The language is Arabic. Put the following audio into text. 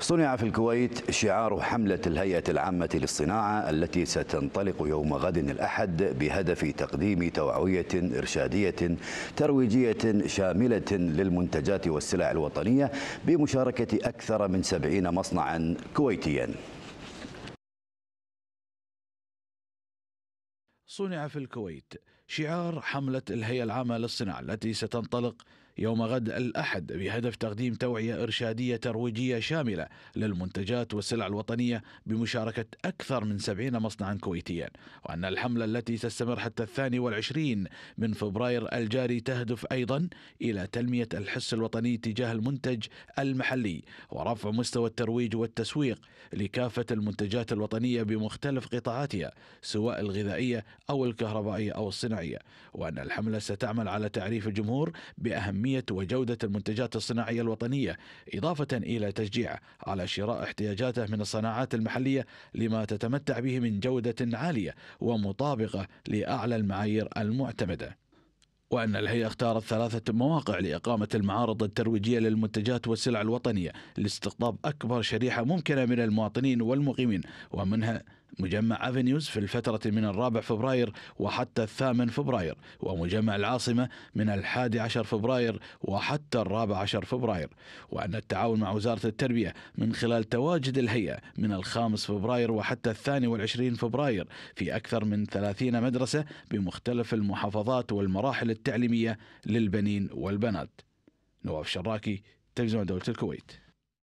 صنع في الكويت شعار حملة الهيئة العامة للصناعة التي ستنطلق يوم غد الأحد بهدف تقديم توعوية إرشادية ترويجية شاملة للمنتجات والسلع الوطنية بمشاركة أكثر من سبعين مصنعا كويتيا صنع في الكويت شعار حملة الهيئة العامة للصناعة التي ستنطلق يوم غد الأحد بهدف تقديم توعية إرشادية ترويجية شاملة للمنتجات والسلع الوطنية بمشاركة أكثر من سبعين مصنعا كويتيا وأن الحملة التي تستمر حتى الثاني والعشرين من فبراير الجاري تهدف أيضا إلى تنمية الحس الوطني تجاه المنتج المحلي ورفع مستوى الترويج والتسويق لكافة المنتجات الوطنية بمختلف قطاعاتها سواء الغذائية أو الكهربائية أو الصناعية الصناعية وأن الحملة ستعمل على تعريف الجمهور بأهمية وجودة المنتجات الصناعية الوطنية إضافة إلى تشجيعه على شراء احتياجاته من الصناعات المحلية لما تتمتع به من جودة عالية ومطابقة لأعلى المعايير المعتمدة وأن الهيئة اختارت ثلاثة مواقع لإقامة المعارض الترويجية للمنتجات والسلع الوطنية لاستقطاب أكبر شريحة ممكنة من المواطنين والمقيمين ومنها مجمع افنيوز في الفترة من الرابع فبراير وحتى الثامن فبراير ومجمع العاصمة من الحادي عشر فبراير وحتى الرابع عشر فبراير وأن التعاون مع وزارة التربية من خلال تواجد الهيئة من الخامس فبراير وحتى الثاني والعشرين فبراير في أكثر من ثلاثين مدرسة بمختلف المحافظات والمراحل التعليمية للبنين والبنات نواف شراكي تلفزيون دولة الكويت